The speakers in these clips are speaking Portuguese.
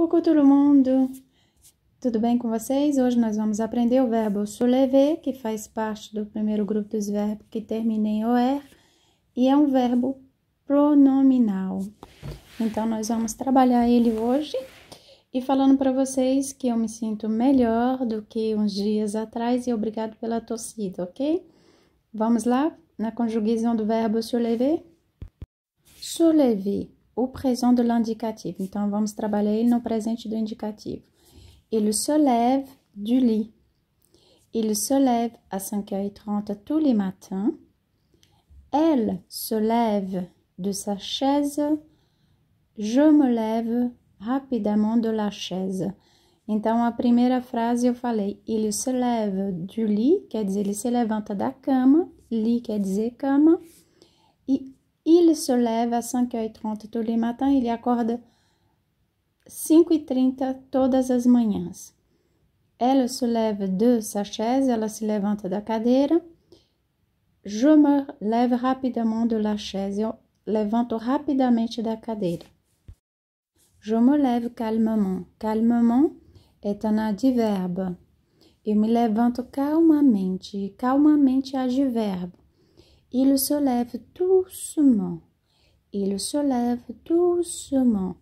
Coucou todo mundo! Tudo bem com vocês? Hoje nós vamos aprender o verbo soulever, que faz parte do primeiro grupo dos verbos que termina em OR, e é um verbo pronominal. Então, nós vamos trabalhar ele hoje e falando para vocês que eu me sinto melhor do que uns dias atrás e obrigado pela torcida, ok? Vamos lá na conjugação do verbo soulever? Soulever au présent de l'indicatif. Então, vamos travailler ele no presente do indicativo. Il se lève du lit. Il se lève à 5h30 tous les matins. Elle se lève de sa chaise. Je me lève rapidement de la chaise. Então, a primeira frase eu falei, Il se lève du lit, quer dizer, il se levanta da cama, lit quer dizer cama, e Il se lève à 5h30 tous les matins, ele acorda 5h30 todas as manhãs. Ela se lève de sa chaise, ela se levanta da cadeira. Je me lève rapidement de la chaise, eu levanto rapidamente da cadeira. Je me lève calmement. Calmement é um advérbio. Eu me levanto calmamente. Calmamente é advérbio. Il se lève doucement. Il se lève doucement.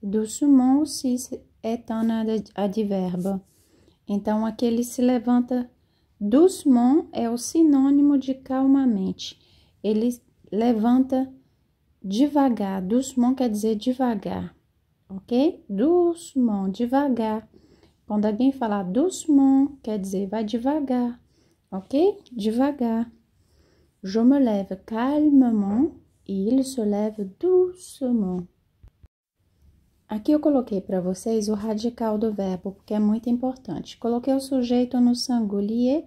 Doucement aussi é um advérbio. Então, aquele se levanta doucement é o sinônimo de calmamente. Ele levanta devagar. Doucement quer dizer devagar, ok? Doucement, devagar. Quando alguém falar doucement, quer dizer vai devagar, ok? Devagar. Je me lève calmement e ele se leva doucement. Aqui eu coloquei para vocês o radical do verbo, porque é muito importante. Coloquei o sujeito no singulier,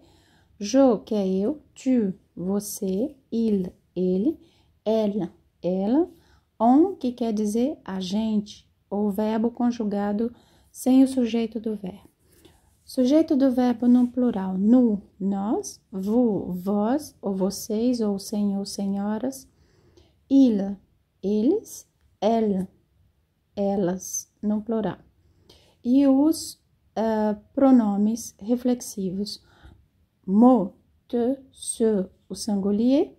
je, que é eu, tu, você, il, ele, ela, ela, on, que quer dizer a gente, ou verbo conjugado sem o sujeito do verbo. Sujeito do verbo no plural, nu, nós, vu, vós, ou vocês, ou senhor, senhoras. Il, eles, ela, elas, no plural. E os uh, pronomes reflexivos, mo, te, se, o singulier,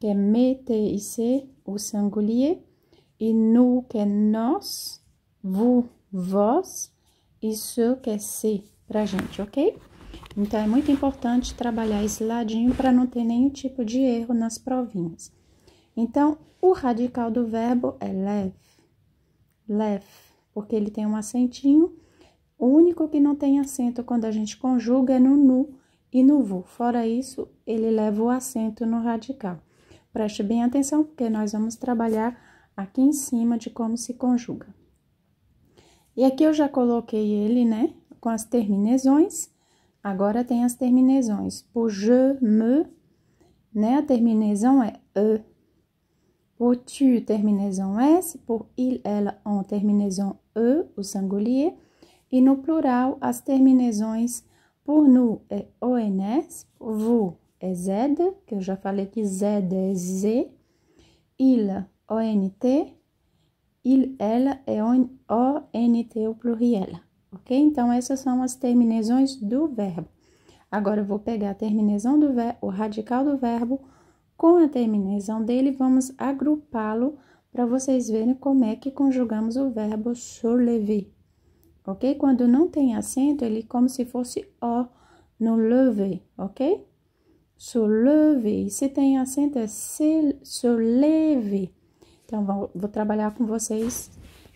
que é me, te e se, o singulier, e nu, que é nós, vous, vós, e se que é se pra gente, ok? Então, é muito importante trabalhar esse ladinho para não ter nenhum tipo de erro nas provinhas. Então, o radical do verbo é leve, leve, porque ele tem um acentinho. O único que não tem acento quando a gente conjuga é no nu e no vu. Fora isso, ele leva o acento no radical. Preste bem atenção, porque nós vamos trabalhar aqui em cima de como se conjuga. E aqui eu já coloquei ele, né? com as terminações Agora tem as terminações Por je, me, né? A terminaison é e. Por tu, terminação s. Por il, ela, on, terminação e, o singulier. E no plural, as terminações por nous é ons, né? por vous é z, que eu já falei que z é z. Il, ont, il, ela é ont, o, n, t, o pluriel ok? Então, essas são as terminações do verbo. Agora, eu vou pegar a terminação do verbo, o radical do verbo, com a terminação dele, vamos agrupá-lo para vocês verem como é que conjugamos o verbo soulever, ok? Quando não tem acento, ele é como se fosse O no lever, ok? Soulever. Se tem acento, é se, Então, vou trabalhar com vocês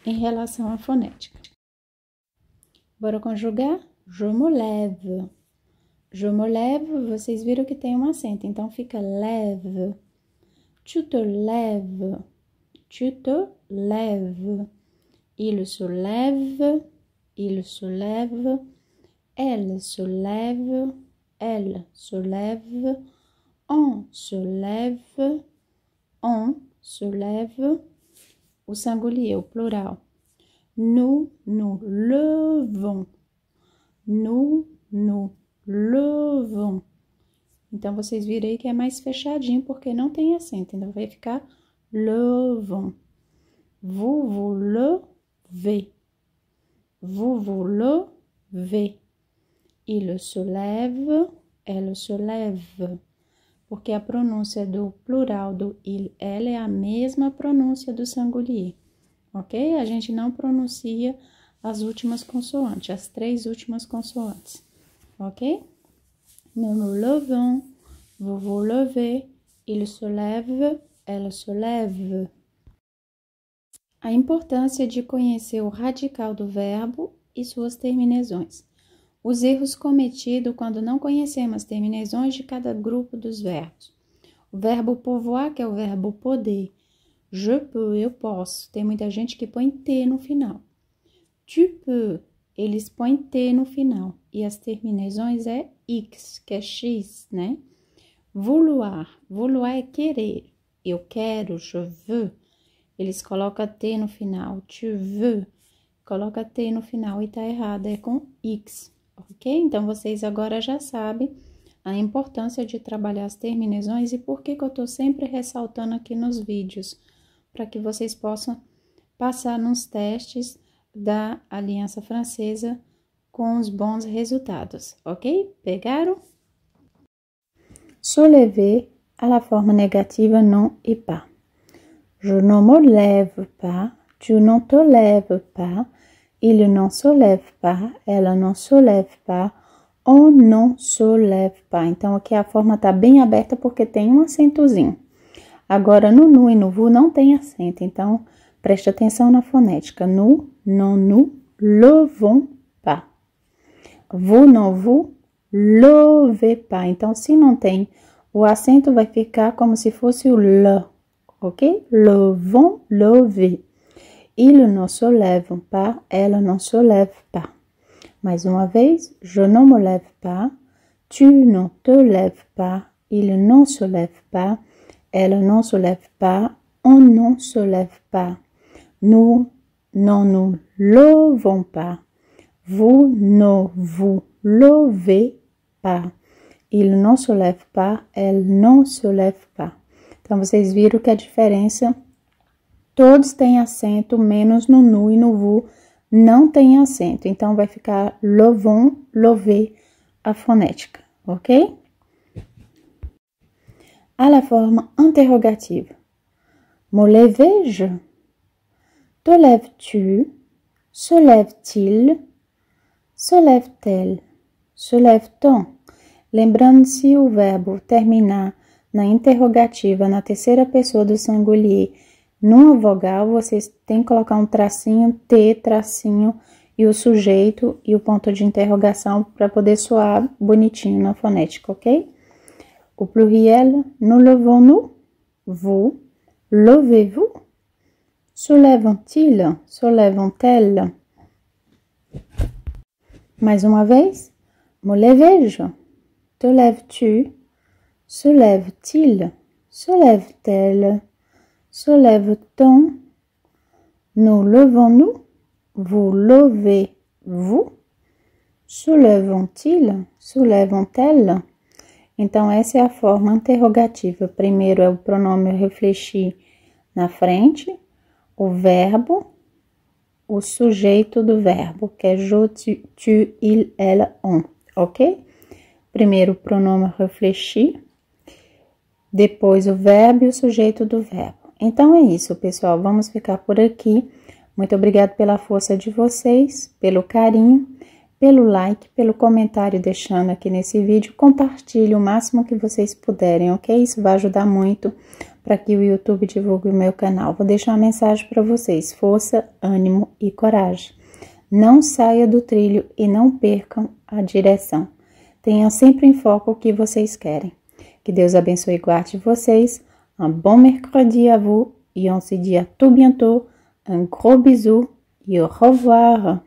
em relação à fonética. Bora conjugar? Je me lève. Je me lève, vocês viram que tem um acento, então fica leve. Tu te lèves. Tu te lèves. Il se lève. Il se lève. Elle se lève. Elle se lève. On se lève. On se lève. O singulier, o plural. Nous nous levons. Nous nous levons. Então, vocês viram aí que é mais fechadinho, porque não tem acento. Assim, então, vai ficar levons. Vous vous levez. Vous é vous levez. Il se lève. Elle se lève. Porque a pronúncia do plural do il, ela é a mesma pronúncia do singulier ok? A gente não pronuncia as últimas consoantes, as três últimas consoantes, ok? Nous nous levons, vous vous levez, il se lève, ela se lève. A importância de conhecer o radical do verbo e suas terminações. Os erros cometidos quando não conhecemos as terminações de cada grupo dos verbos. O verbo povoar, que é o verbo poder, Je peux, eu posso. Tem muita gente que põe T no final. Tu peux, eles põem T no final. E as terminações é X, que é X, né? Vouloir, vouloir é querer. Eu quero, je veux. Eles colocam T no final, tu veux. Coloca T no final e tá errado, é com X, ok? Então, vocês agora já sabem a importância de trabalhar as terminações e por que, que eu tô sempre ressaltando aqui nos vídeos para que vocês possam passar nos testes da Aliança Francesa com os bons resultados, ok? Pegaram? Soulevez à la forma negativa non et pas. Je ne me lève pas, tu ne te lèves pas, il ne se lève pas, ela não se lève pas, on não se lève pas. Então aqui a forma está bem aberta porque tem um acentozinho. Agora, no nu e no vu não tem acento, então preste atenção na fonética. Nu, non, nu, levons pas. Vu, non, vu levez pas. Então, se não tem o acento, vai ficar como se fosse o le, ok? Levons, lever. Il ne se lève pas, elle ne se lève pas. Mais uma vez, je ne me lève pas, tu ne te lèves pas, il ne se lève pas. Elle não se lève pas. On n'en se lève pas. Nous n'en nous levons pas. Vous ne vous levez pas. Il não se lève pas. Elle não se lève pas. Então, vocês viram que a diferença... Todos têm acento, menos no nu e no vu não tem acento. Então, vai ficar levons, lever, a fonética, ok? à la forme interrogative. Me levais-je Te lèves-tu Se lève-t-il Se lève-t-elle Se lève-t-on Lembrando-se o verbo terminar na interrogativa na terceira pessoa do singulier numa vogal, você tem que colocar um tracinho, T, tracinho, e o sujeito e o ponto de interrogação para poder soar bonitinho na fonética, ok? Au pluriel, nous levons-nous Vous Levez-vous Se ils t il Se elle Mais une fois, me lève je Te lèves-tu Se lève-t-il Se lève-t-elle Se t on Nous levons-nous Vous levez-vous Se lèvent-ils Se elles Então, essa é a forma interrogativa. Primeiro é o pronome refletir na frente, o verbo, o sujeito do verbo, que é je, tu, tu il, elle, on, ok? Primeiro o pronome refletir, depois o verbo e o sujeito do verbo. Então é isso, pessoal. Vamos ficar por aqui. Muito obrigado pela força de vocês, pelo carinho pelo like, pelo comentário deixando aqui nesse vídeo. Compartilhe o máximo que vocês puderem, ok? Isso vai ajudar muito para que o YouTube divulgue o meu canal. Vou deixar uma mensagem para vocês: força, ânimo e coragem. Não saia do trilho e não percam a direção. Tenha sempre em foco o que vocês querem. Que Deus abençoe e guarde vocês. Um bom mercredi a vous e on se dia à tout bientôt. Un gros bisou e au revoir.